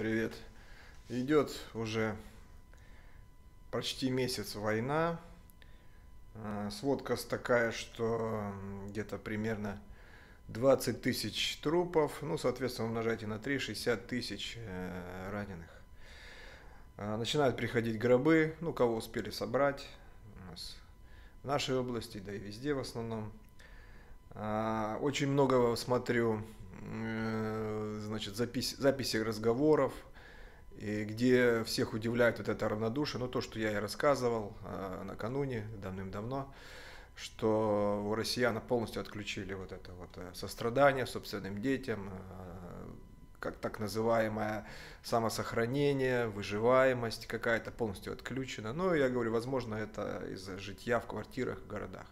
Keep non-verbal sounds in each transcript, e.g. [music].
Привет. Идет уже почти месяц война. А, сводка такая, что где-то примерно 20 тысяч трупов. Ну, соответственно, умножайте на 3, 60 тысяч э, раненых. А, начинают приходить гробы, ну, кого успели собрать у нас в нашей области, да и везде в основном. А, очень много смотрю Э, значит, запись, записи разговоров, и где всех удивляет вот это равнодушие, ну то, что я и рассказывал э, накануне, давным-давно, что у россиян полностью отключили вот это вот э, сострадание собственным детям, э, как так называемое самосохранение, выживаемость какая-то полностью отключена. Но ну, я говорю, возможно, это из-за житья в квартирах, в городах.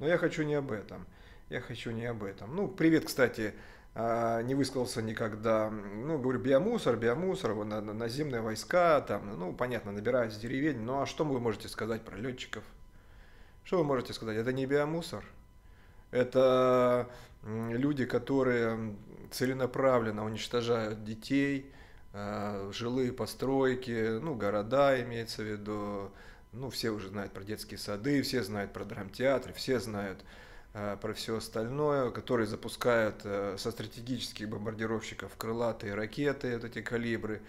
Но я хочу не об этом. Я хочу не об этом. Ну, привет, кстати, а, не высказался никогда. Ну, говорю, биомусор, биомусор, на, на, наземные войска, там, ну, понятно, набирают с деревень. Ну, а что вы можете сказать про летчиков? Что вы можете сказать? Это не биомусор. Это люди, которые целенаправленно уничтожают детей, а, жилые постройки, ну, города имеется в виду. Ну, все уже знают про детские сады, все знают про драмтеатры, все знают Э, про все остальное, которые запускают э, со стратегических бомбардировщиков крылатые ракеты, вот эти калибры.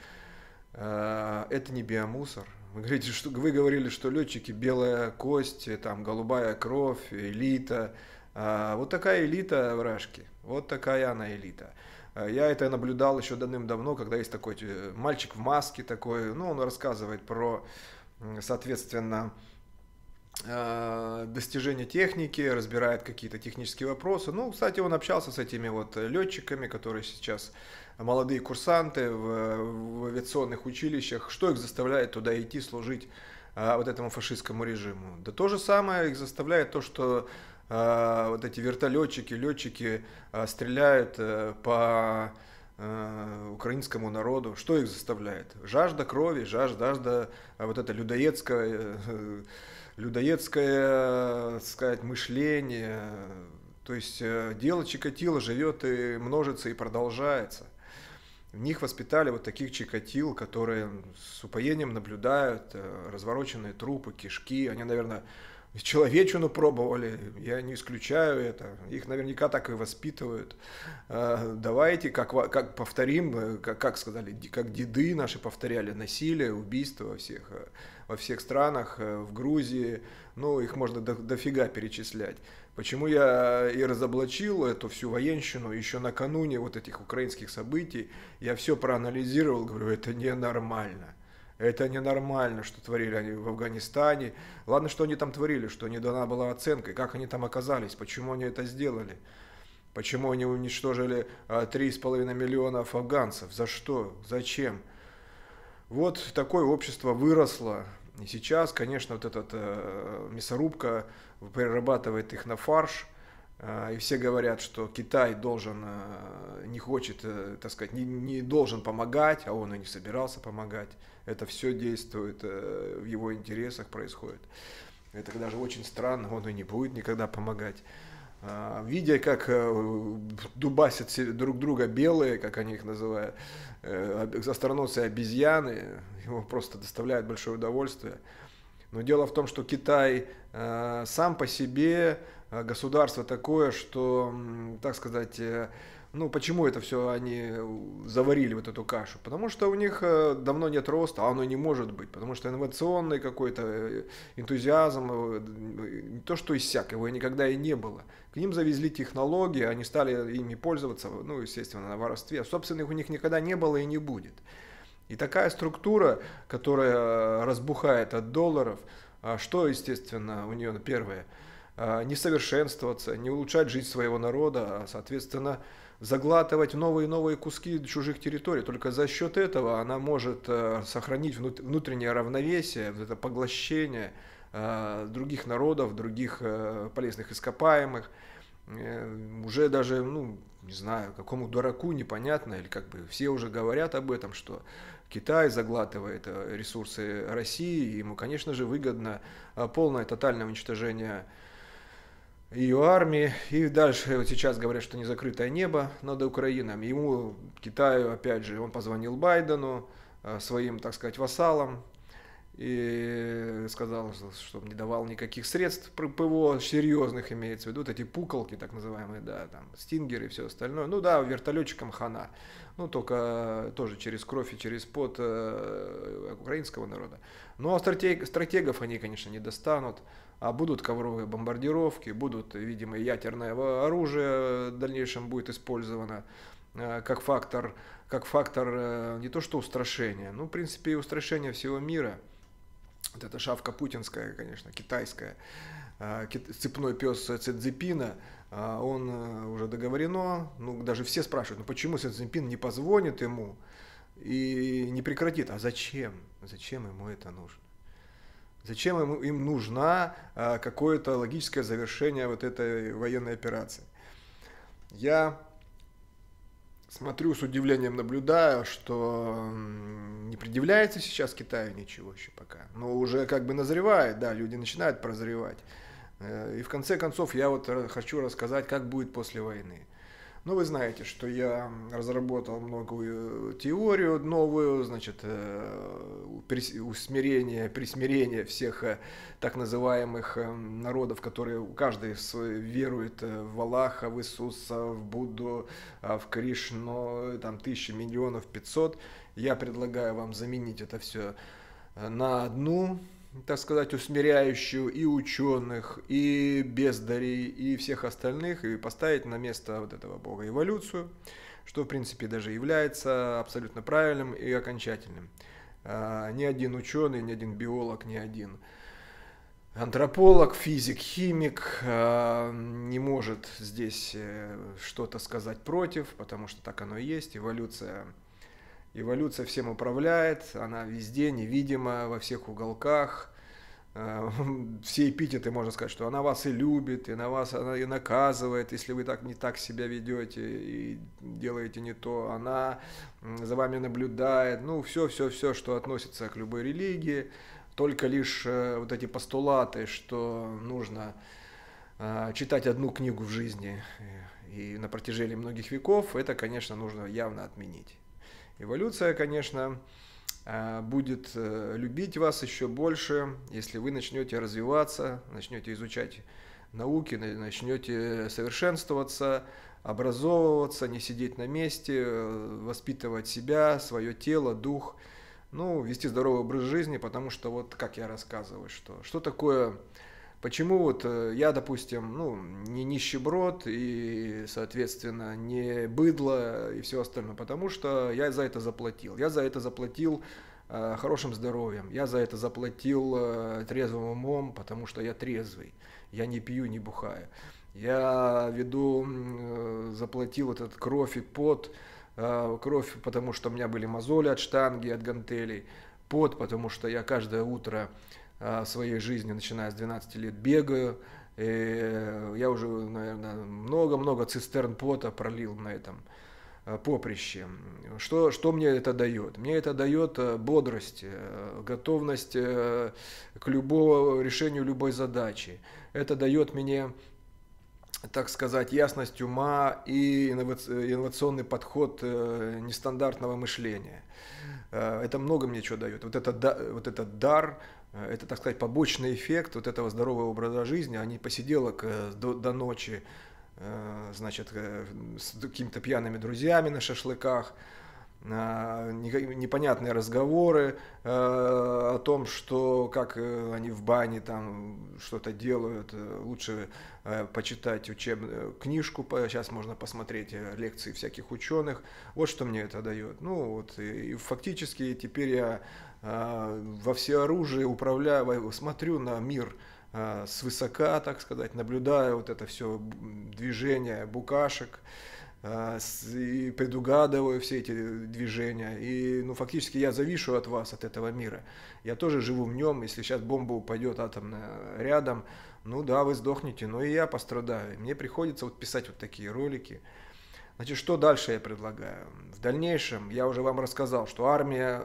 Э, это не биомусор. Вы, говорите, что, вы говорили, что летчики белая кость, там голубая кровь, элита. Вот такая элита вражки. Вот такая она элита. Я это наблюдал еще давным-давно, когда есть такой мальчик в маске такой, ну, он рассказывает про, соответственно, Э, достижения техники, разбирает какие-то технические вопросы. Ну, кстати, он общался с этими вот летчиками, которые сейчас молодые курсанты в, в авиационных училищах. Что их заставляет туда идти служить а, вот этому фашистскому режиму? Да то же самое их заставляет то, что а, вот эти вертолетчики, летчики а, стреляют по украинскому народу. Что их заставляет? Жажда крови, жажда, жажда вот эта людоедская людоедское, э, сказать, мышление. То есть э, дело Чикатило живет и множится, и продолжается. В них воспитали вот таких чикатил, которые с упоением наблюдают э, развороченные трупы, кишки. Они, наверное, человечину пробовали, я не исключаю это, их наверняка так и воспитывают. А, давайте, как, как повторим, э, как, как сказали, как деды наши повторяли, насилие, убийство во всех, э, во всех странах, э, в Грузии, ну, их можно до, дофига перечислять. Почему я и разоблачил эту всю военщину еще накануне вот этих украинских событий, я все проанализировал, говорю, это ненормально это ненормально, что творили они в Афганистане. Ладно, что они там творили, что не дана была оценка, как они там оказались, почему они это сделали. Почему они уничтожили 3,5 а, миллиона афганцев? За что? Зачем? Вот такое общество выросло. И сейчас, конечно, вот эта э, мясорубка перерабатывает их на фарш – а, и все говорят, что Китай должен, а, не хочет, э, так сказать, не, не должен помогать, а он и не собирался помогать. Это все действует, э, в его интересах происходит. Это даже очень странно, он и не будет никогда помогать. А, видя, как э, дубасят друг друга белые, как они их называют, застороносы обезьяны, его просто доставляет большое удовольствие. Но дело в том, что Китай сам по себе а, государство такое, что, так сказать, э, ну, почему это все они э, заварили вот эту кашу? Потому что у них э, давно нет роста, а оно не может быть. Потому что инновационный какой-то энтузиазм, не то что иссяк, его никогда и не было. К ним завезли технологии, они стали ими пользоваться, ну, естественно, на воровстве. Собственных у них никогда не было и не будет. И такая структура, которая разбухает от долларов, а что, естественно, у нее ну, первое – а, не совершенствоваться, не улучшать жизнь своего народа, а, соответственно, заглатывать новые и новые куски чужих территорий. Только за счет этого она может а, сохранить внутреннее равновесие, это поглощение а, других народов, других полезных ископаемых. Э, уже даже, ну, не знаю, какому дураку непонятно, или как бы все уже говорят об этом, что Китай заглатывает э, ресурсы России, ему, конечно же, выгодно полное тотальное уничтожение ее армии. И дальше вот сейчас говорят, что не закрытое небо над Украиной. Ему, Китаю, опять же, он позвонил Байдену, э, своим, так сказать, вассалам, и сказал, что не давал никаких средств ПВО серьезных, имеется в виду, вот эти пуколки, так называемые, да, там, стингеры и все остальное. Ну да, вертолетчикам хана. Ну, только э, тоже через кровь и через пот э, украинского народа. Ну, а стратег, стратегов они, конечно, не достанут а будут ковровые бомбардировки, будут, видимо, ядерное оружие в дальнейшем будет использовано э, как фактор, как фактор э, не то что устрашения, ну, в принципе, и устрашения всего мира. Вот эта шавка путинская, конечно, китайская, э, цепной пес Цзиньпина, он уже договорено, ну, даже все спрашивают, ну, почему Цзиньпин не позвонит ему и не прекратит, а зачем, зачем ему это нужно? Зачем им, им нужна а, какое-то логическое завершение вот этой военной операции? Я смотрю с удивлением, наблюдаю, что не предъявляется сейчас Китаю ничего еще пока. Но уже как бы назревает, да, люди начинают прозревать. Э, и в конце концов я вот хочу рассказать, как будет после войны. Ну, вы знаете, что я разработал многую теорию новую, значит, э, усмирение, присмирение всех э, так называемых э, народов, которые каждый верует в Аллаха, в Иисуса, в Будду, а, в Кришну, там тысячи миллионов пятьсот. Я предлагаю вам заменить это все на одну так сказать, усмиряющую и ученых, и бездарей, и всех остальных, и поставить на место вот этого бога эволюцию, что, в принципе, даже является абсолютно правильным и окончательным. А, ни один ученый, ни один биолог, ни один антрополог, физик, химик а, не может здесь э, что-то сказать против, потому что так оно и есть. Эволюция Эволюция всем управляет, она везде, невидима, во всех уголках. Э, [laughs] все эпитеты, можно сказать, что она вас и любит, и на вас она и наказывает, если вы так не так себя ведете и делаете не то. Она за вами наблюдает. Ну, все-все-все, что относится к любой религии. Только лишь э, вот эти постулаты, что нужно э, читать одну книгу в жизни и на протяжении многих веков, это, конечно, нужно явно отменить. Эволюция, конечно, э, будет э, любить вас еще больше, если вы начнете развиваться, начнете изучать науки, начнете совершенствоваться, образовываться, не сидеть на месте, э, воспитывать себя, свое тело, дух, ну, вести здоровый образ жизни, потому что вот как я рассказываю, что, что такое Почему вот э, я, допустим, ну, не нищеброд и, соответственно, не быдло и все остальное? Потому что я за это заплатил. Я за это заплатил э, хорошим здоровьем. Я за это заплатил э, трезвым умом, потому что я трезвый. Я не пью, не бухаю. Я веду, э, заплатил этот кровь и пот. Э, кровь, потому что у меня были мозоли от штанги, от гантелей. Пот, потому что я каждое утро в э, своей жизни, начиная с 12 лет, бегаю. И я уже, наверное, много-много цистерн пота пролил на этом э, поприще. Что, что мне это дает? Мне это дает э, бодрость, готовность к любому решению любой задачи. Это дает мне так сказать, ясность ума и инновационный подход нестандартного мышления. Это много мне чего дает. Вот этот, вот этот дар Э, это, так сказать, побочный эффект вот этого здорового образа жизни, а не посиделок э, до, до ночи, э, значит, с какими-то пьяными друзьями на шашлыках, непонятные разговоры о том, что как они в бане там что-то делают, лучше почитать учеб... книжку, сейчас можно посмотреть лекции всяких ученых. Вот что мне это дает. Ну вот и фактически теперь я а, во все оружие управляю, смотрю на мир а, свысока, так сказать, наблюдаю вот это все движение букашек, а, и предугадываю все эти движения. И ну, фактически я завишу от вас, от этого мира. Я тоже живу в нем, если сейчас бомба упадет атомная рядом, ну да, вы сдохнете, но ну и я пострадаю. Мне приходится вот писать вот такие ролики. Значит, что дальше я предлагаю? В дальнейшем я уже вам рассказал, что армия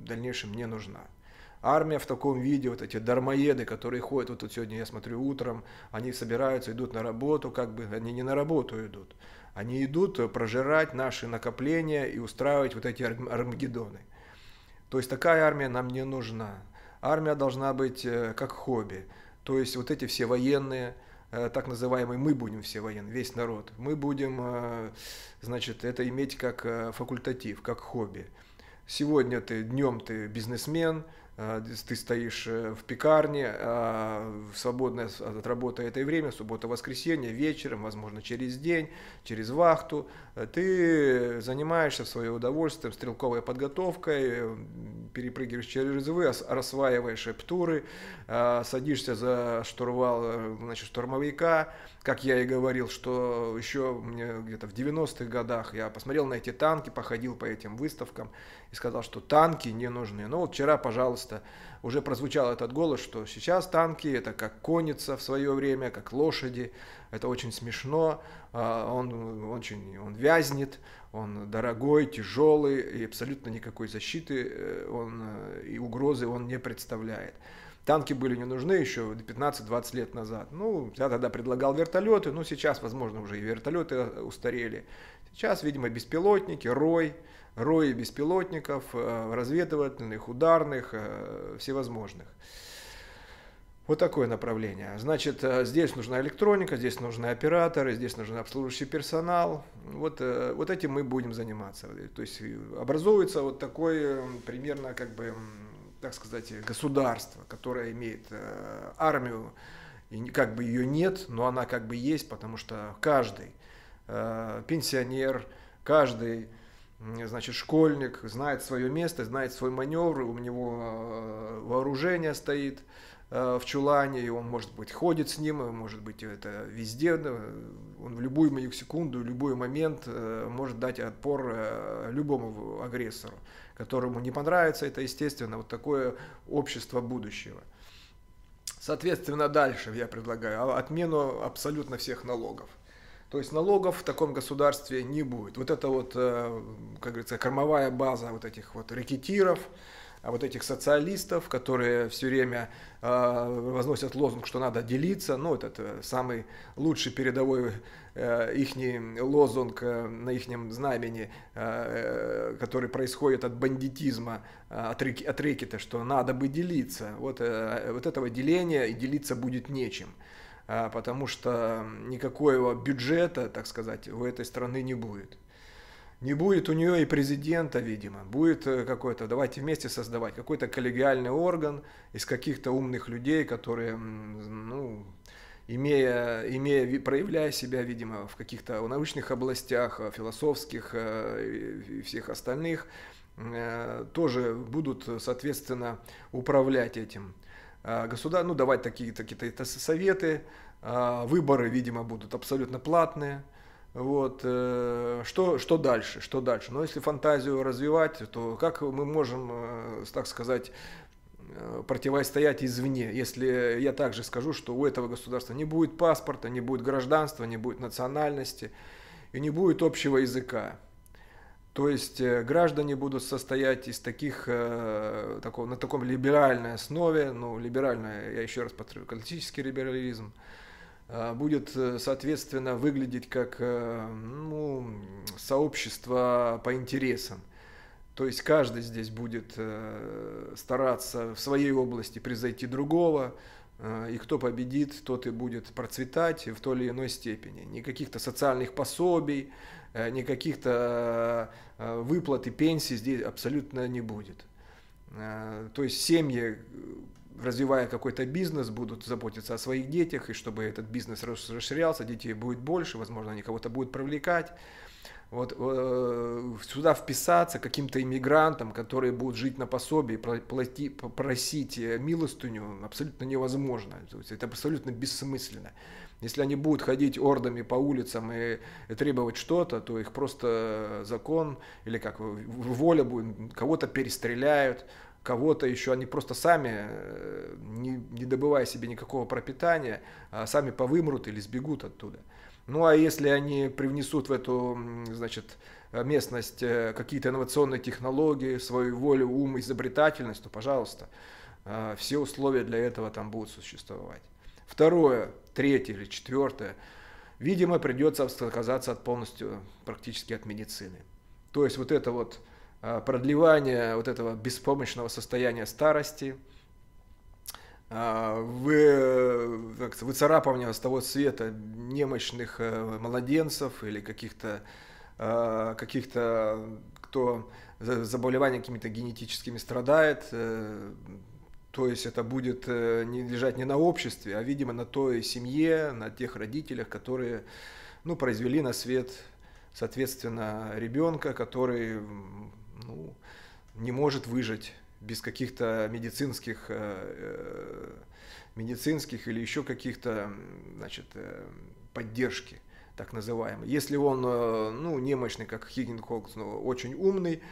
в дальнейшем не нужна. Армия в таком виде, вот эти дармоеды, которые ходят, вот тут сегодня я смотрю утром, они собираются, идут на работу, как бы они не на работу идут. Они идут прожирать наши накопления и устраивать вот эти армагеддоны. То есть такая армия нам не нужна. Армия должна быть э, как хобби. То есть вот эти все военные, э, так называемый мы будем все военные, весь народ. Мы будем, э, значит, это иметь как факультатив, как хобби. Сегодня ты днем ты бизнесмен, э, ты стоишь э, в пекарне, э, свободное от работы это время, суббота-воскресенье, вечером, возможно, через день, через вахту. Ты занимаешься в свое удовольствие стрелковой подготовкой, перепрыгиваешь через рвы, рассваиваешь эптуры, садишься за штурвал значит, штурмовика. Как я и говорил, что еще где-то в 90-х годах я посмотрел на эти танки, походил по этим выставкам, и сказал, что танки не нужны. Ну вот вчера, пожалуйста, уже прозвучал этот голос, что сейчас танки это как конница в свое время, как лошади, это очень смешно, а, он очень он вязнет, он дорогой, тяжелый и абсолютно никакой защиты э, он, э, и угрозы он не представляет. Танки были не нужны еще 15-20 лет назад. Ну, я тогда предлагал вертолеты, но ну, сейчас, возможно, уже и вертолеты э, устарели. Сейчас, видимо, беспилотники, рой, рои беспилотников, э, разведывательных, ударных, э, всевозможных. Вот такое направление. Значит, э, здесь нужна электроника, здесь нужны операторы, здесь нужен обслуживающий персонал. Вот, вот этим мы будем заниматься. То есть образуется вот такое примерно, как бы, так сказать, государство, которое имеет армию, и как бы ее нет, но она как бы есть, потому что каждый пенсионер, каждый значит, школьник знает свое место, знает свой маневр, у него э, вооружение стоит э, в чулане, и он, может быть, ходит с ним, может быть, это везде, он в любую мою секунду, в любой момент э, может дать отпор любому агрессору, которому не понравится, это, естественно, вот такое общество будущего. Соответственно, дальше я предлагаю отмену абсолютно всех налогов. То есть налогов в таком государстве не будет. Вот это вот, э, как говорится, кормовая база вот этих вот рекетиров, а вот этих социалистов, которые все время э, возносят лозунг, что надо делиться. Ну, этот самый лучший передовой э, ихний лозунг э, на ихнем знамени, который происходит от бандитизма, от, рек, что надо бы делиться. Вот, вот этого деления и делиться будет нечем. А, потому что никакого бюджета, так сказать, у этой страны не будет. Не будет у нее и президента, видимо. Будет э, какой-то, давайте вместе создавать, какой-то коллегиальный орган из каких-то умных людей, которые, ну, имея, имея, проявляя себя, видимо, в каких-то научных областях, э, философских э, и всех остальных, тоже будут, соответственно, управлять этим. А, государ, ну, давать такие-то какие-то советы. А, выборы, видимо, будут абсолютно платные. Вот. Э, что, что дальше? Что дальше? Но ну, если фантазию развивать, то как мы можем, э, так сказать, э, противостоять извне, если я также скажу, что у этого государства не будет паспорта, не будет гражданства, не будет национальности и не будет общего языка. То есть э, граждане будут состоять из таких, э, такого, на таком либеральной основе, ну, либеральная, я еще раз повторю, классический либерализм, э, будет, соответственно, выглядеть как ну, сообщество по интересам. То есть каждый здесь будет стараться в своей области превзойти другого, а, и кто победит, тот и будет процветать в той или иной степени. Никаких-то социальных пособий, э, никаких-то э, выплат и пенсий здесь абсолютно не будет. А, то есть семьи, развивая какой-то бизнес, будут заботиться о своих детях, и чтобы этот бизнес расширялся, детей будет больше, возможно, они кого-то будут привлекать вот э, сюда вписаться каким-то иммигрантам, которые будут жить на пособии, плати, попросить э, милостыню абсолютно невозможно. То есть это абсолютно бессмысленно. Если они будут ходить ордами по улицам и требовать что-то, то их просто закон или как воля будет, кого-то перестреляют, кого-то еще, они просто сами, э, не, не добывая себе никакого пропитания, а сами повымрут или сбегут оттуда. Ну а если они привнесут в эту, значит, э, местность э, какие-то инновационные технологии, свою волю, ум, изобретательность, то, пожалуйста, э, все условия для этого там будут существовать. Второе, третье или четвертое, видимо, придется отказаться от полностью практически от медицины. То есть вот это вот продлевание вот этого беспомощного состояния старости – а, вы, э, как выцарапывание с того света немощных э, младенцев или каких-то а, каких-то, кто заболеванием какими-то генетическими страдает, э, то есть это будет не лежать не на обществе, а, видимо, на той семье, на тех родителях, которые ну, произвели на свет, соответственно, ребенка, который ну, не может выжить без каких-то медицинских, э, э, медицинских или еще каких-то значит, э, поддержки так называемой. Если он э, ну, немощный, как Хокс, но очень умный,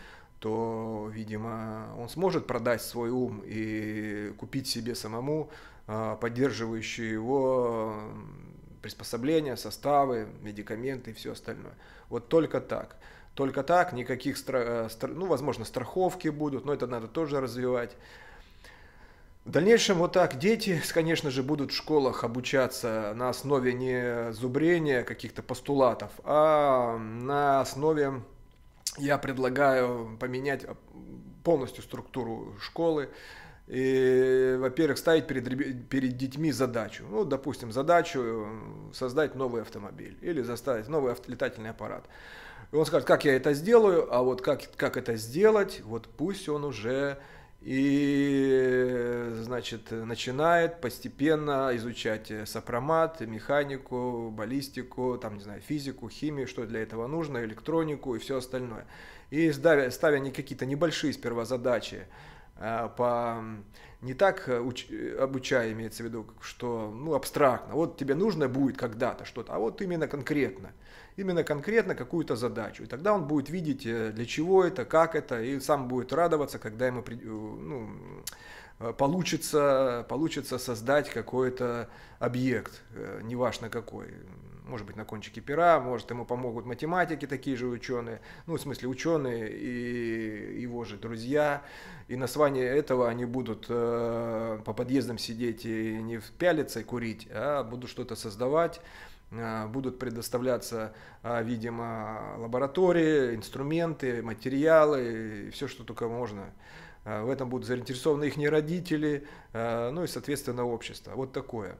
то, видимо, он сможет продать свой ум и купить себе самому поддерживающие его приспособления, составы, медикаменты и все остальное. Вот только так. Только так, никаких, э, стра... ну, возможно, страховки будут, но это надо тоже развивать. В дальнейшем вот так дети, [laughs] конечно же, будут в школах обучаться на основе не зубрения каких-то постулатов, а на основе, я предлагаю поменять полностью структуру школы, и, во-первых, ставить перед, перед детьми задачу. Ну, допустим, задачу э, создать новый автомобиль или заставить новый летательный аппарат. И он скажет, как я это сделаю, а вот как, как это сделать, вот пусть он уже и, значит, начинает постепенно изучать э, сопромат, механику, баллистику, там, не знаю, физику, химию, что для этого нужно, электронику и все остальное. И ставя, ставя не какие-то небольшие сперва задачи, Э, по не так э, уч, э, обучая, имеется в виду, что ну, абстрактно. Вот тебе нужно будет когда-то что-то, а вот именно конкретно. Именно конкретно какую-то задачу. И тогда он будет видеть, для чего это, как это, и сам будет радоваться, когда ему ну, получится, получится создать какой-то объект, неважно какой может быть, на кончике пера, может, ему помогут математики, такие же ученые, ну, в смысле, ученые и его же друзья, и на сване этого они будут э, по подъездам сидеть и не пялиться и курить, а будут что-то создавать, э, будут предоставляться, э, видимо, лаборатории, инструменты, материалы, все, что только можно. Э, в этом будут заинтересованы их не родители, э, ну и, соответственно, общество. Вот такое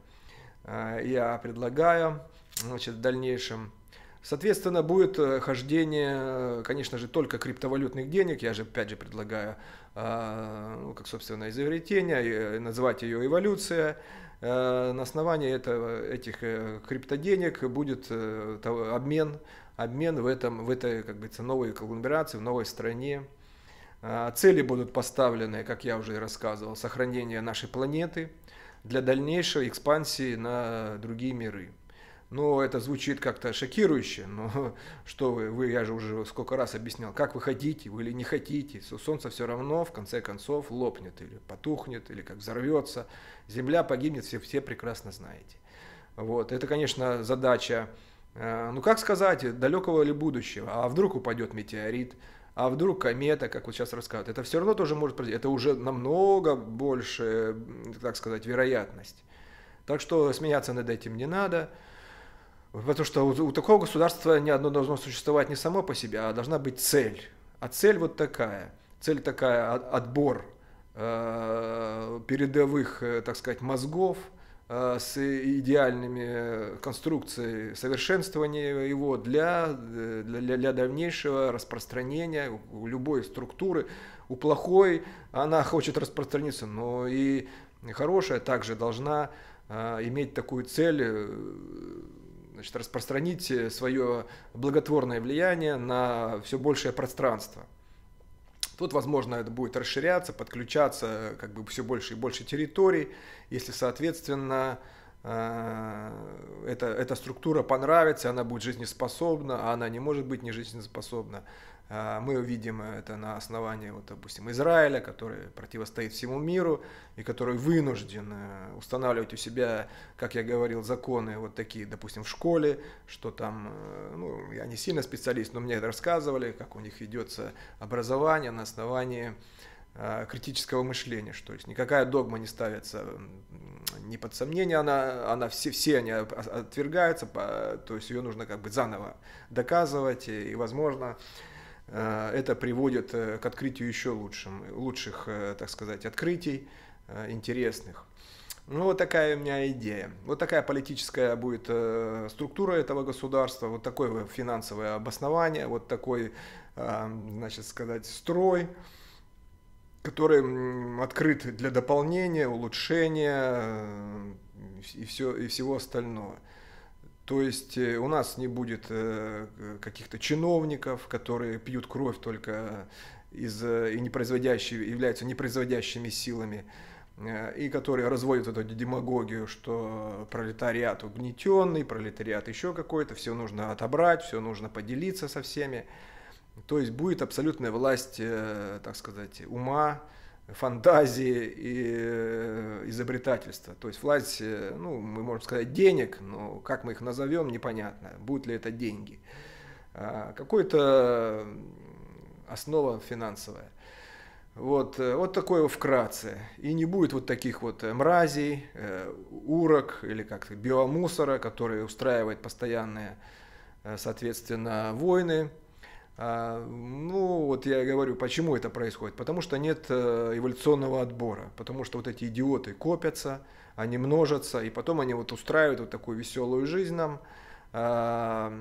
э, я предлагаю значит, в дальнейшем. Соответственно, будет э, хождение, э, конечно же, только криптовалютных денег. Я же, опять же, предлагаю, э, ну, как, собственно, изобретение, называть ее эволюция. На основании этого, этих криптоденег будет обмен, обмен в, этом, в этой, как говорится, новой конгломерации, в новой стране. Цели будут поставлены, как я уже рассказывал, сохранение нашей планеты для дальнейшей экспансии на другие миры. Ну, это звучит как-то шокирующе, но [laughs] что вы, вы, я же уже сколько раз объяснял, как вы хотите, вы или не хотите, солнце все равно в конце концов лопнет или потухнет, или как взорвется, земля погибнет, все, все прекрасно знаете. Вот, это, конечно, задача, э, ну, как сказать, далекого ли будущего, а вдруг упадет метеорит, а вдруг комета, как вот сейчас рассказывают, это все равно тоже может произойти, это уже намного больше, так сказать, вероятность. Так что смеяться над этим не надо – Потому что у, у такого государства ни одно должно существовать не само по себе, а должна быть цель. А цель вот такая. Цель такая а, отбор э, передовых, э, так сказать, мозгов э, с идеальными конструкциями, совершенствование его для, э, для, для дальнейшего распространения любой структуры. У плохой она хочет распространиться, но и хорошая также должна э, иметь такую цель э, значит, распространить э, свое благотворное влияние на все большее пространство. Тут, возможно, это будет расширяться, подключаться э, как бы все больше и больше территорий, если, соответственно, э, эта, эта структура понравится, она будет жизнеспособна, а она не может быть не жизнеспособна. А, мы увидим это на основании, вот, допустим, Израиля, который противостоит всему миру и который вынужден э, устанавливать у себя, как я говорил, законы вот такие, допустим, в школе, что там, э, ну, я не сильно специалист, но мне это рассказывали, как у них ведется образование на основании э, критического мышления, что есть никакая догма не ставится не под сомнение, она, она все, все они отвергаются, то есть ее нужно как бы заново доказывать, и, возможно, Э, это приводит э, к открытию еще лучшим, лучших, э, так сказать, открытий интересных. Ну, вот такая у меня идея. Вот такая политическая будет структура этого государства, вот такое финансовое обоснование, вот такой, значит сказать, строй, который открыт для дополнения, улучшения и, все, и всего остального. То есть э, у нас не будет э, каких-то чиновников, которые пьют кровь только из, э, и не производящие, являются непроизводящими силами, и которые разводят эту демагогию, что пролетариат угнетенный, пролетариат еще какой-то, все нужно отобрать, все нужно поделиться со всеми. То есть будет абсолютная власть, так сказать, ума, фантазии и э, изобретательства. То есть власть, э, ну, мы можем сказать, денег, но как мы их назовем, непонятно, будут ли это деньги. А Какой-то основа финансовая. Вот, э, вот такое вкратце. И не будет вот таких вот мразей, урок или как-то биомусора, который устраивает постоянные, соответственно, войны. А, ну, вот я говорю, почему это происходит? Потому что нет э, эволюционного отбора, потому что вот эти идиоты копятся, они множатся, и потом они вот устраивают вот такую веселую жизнь нам. А,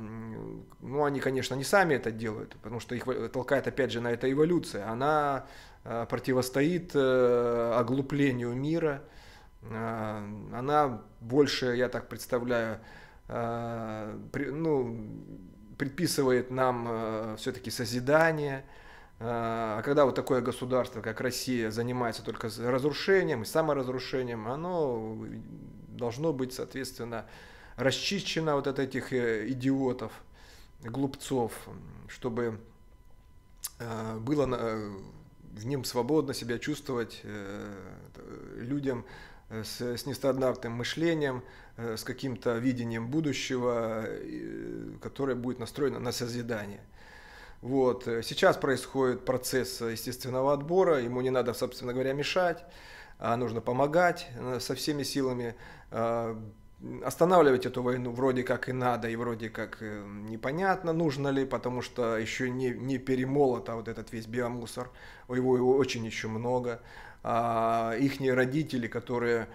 ну, они, конечно, не сами это делают, потому что их э, толкает, опять же, на это эволюция. Она а, противостоит э, оглуплению мира, она больше, я так представляю, ну, предписывает нам э, все-таки созидание. Э, а когда вот такое государство, как Россия, занимается только разрушением и саморазрушением, оно должно быть, соответственно, расчищено вот от этих э, идиотов, глупцов, чтобы было в нем свободно себя чувствовать людям Э, с, с нестандартным мышлением, э, с каким-то видением будущего, э, которое будет настроено на созидание. Вот. Сейчас происходит процесс естественного отбора, ему не надо, собственно говоря, мешать, а нужно помогать со всеми силами, а, останавливать эту войну вроде как и надо, и вроде как э, непонятно, нужно ли, потому что еще не, не перемолото вот этот весь биомусор, его, его очень еще много. А, их родители, которые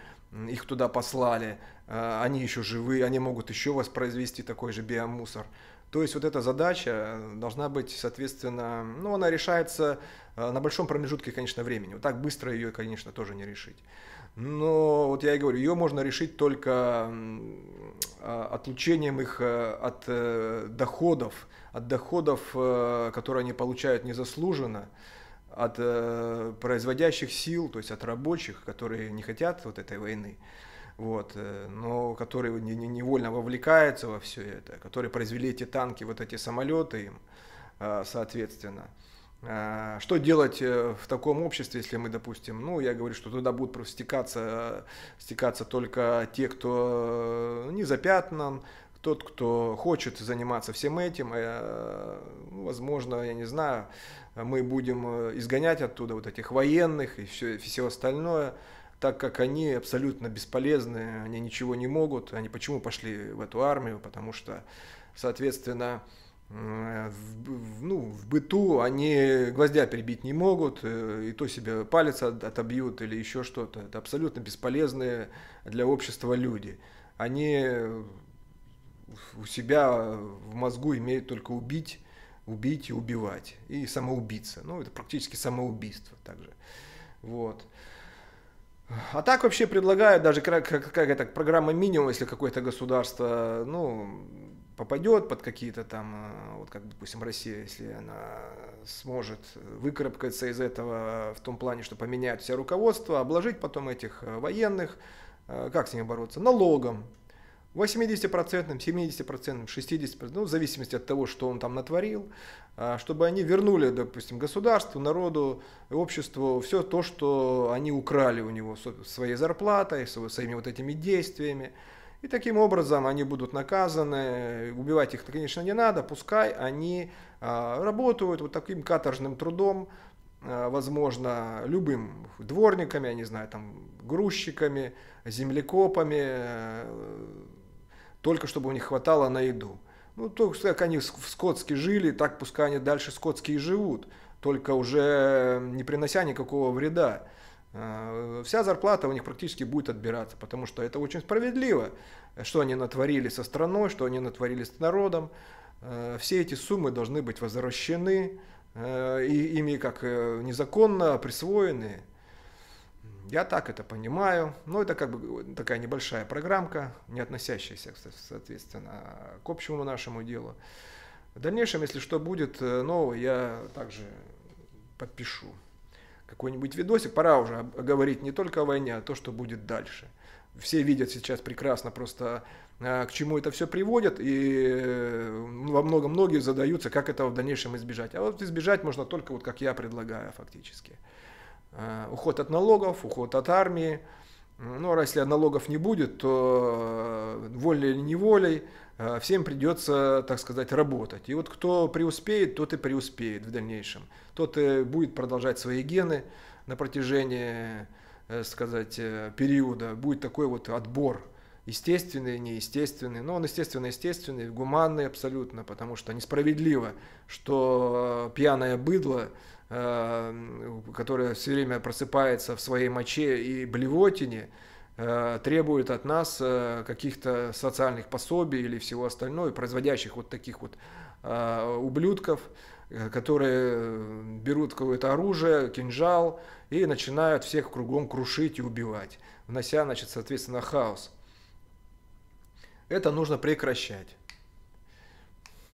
их туда послали, э, они еще живы, они могут еще воспроизвести такой же биомусор. То есть вот эта задача э, должна быть, соответственно, ну, она решается на большом промежутке, конечно, времени. Вот так быстро ее, конечно, тоже не решить. Но вот я и говорю, ее можно решить только а, отлучением их э, от э, доходов, от доходов, э, которые они получают незаслуженно, от производящих сил, то есть от рабочих, которые не хотят вот этой войны вот, но которые невольно вовлекаются во все это, которые произвели эти танки, вот эти самолеты им, соответственно. А, что делать э, в таком обществе, если мы, допустим, ну, я говорю, что туда будут просто стекаться, стекаться только те, кто э, не запятнан, тот, кто хочет заниматься всем этим, э, ну, возможно, я не знаю, мы будем изгонять оттуда вот этих военных и все, и все остальное, так как они абсолютно бесполезны, они ничего не могут. Они почему пошли в эту армию? Потому что, соответственно, Э, в, ну, в быту они гвоздя перебить не могут, э, и то себе палец от, отобьют или еще что-то. Это абсолютно бесполезные для общества люди. Они э, у себя в мозгу имеют только убить, убить и убивать. И самоубийца. Ну, это практически самоубийство также. Вот. А так вообще предлагают даже какая-то программа минимум, если какое-то государство, ну, попадет под какие-то там, э, вот как, допустим, Россия, если она сможет выкарабкаться из этого в том плане, что поменяют все руководство, обложить потом этих э, военных, э, как с ними бороться? Налогом, 80%, процентным 70%, процентным 60%, ну, в зависимости от того, что он там натворил, а, чтобы они вернули, допустим, государству, народу, обществу все то, что они украли у него своей зарплатой, своими вот этими действиями. И таким образом они будут наказаны. Убивать их, конечно, не надо. Пускай они а, работают вот таким каторжным трудом, а, возможно, любым дворниками, я не знаю, там, грузчиками, землекопами, а, только чтобы у них хватало на еду. Ну, то, как они скотски жили, так пускай они дальше скотские и живут, только уже не принося никакого вреда. Э, вся зарплата у них практически будет отбираться, потому что это очень справедливо, что они натворили со страной, что они натворили с народом. Э, все эти суммы должны быть возвращены, э, и ими как незаконно присвоены. Я так это понимаю, но это как бы такая небольшая программка, не относящаяся, соответственно, к общему нашему делу. В дальнейшем, если что будет новое, я также подпишу какой-нибудь видосик, пора уже говорить не только о войне, а то, что будет дальше. Все видят сейчас прекрасно просто, а, к чему это все приводит, и э, во многом многие задаются, как этого в дальнейшем избежать. А вот избежать можно только вот как я предлагаю фактически. А, уход от налогов, уход от армии, ну, а если налогов не будет, то э, волей или неволей э, всем придется, так сказать, работать. И вот кто преуспеет, тот и преуспеет в дальнейшем. Тот и будет продолжать свои гены на протяжении, э, сказать, периода. Будет такой вот отбор естественный, неестественный. Но ну, он естественно естественный, гуманный абсолютно, потому что несправедливо, что пьяное быдло Эм, которая все время просыпается в своей моче и блевотине, э, требует от нас э, каких-то социальных пособий или всего остального, производящих вот таких вот э, ублюдков, которые берут какое-то оружие, кинжал и начинают всех кругом крушить и убивать, внося, значит, соответственно, хаос. Это нужно прекращать.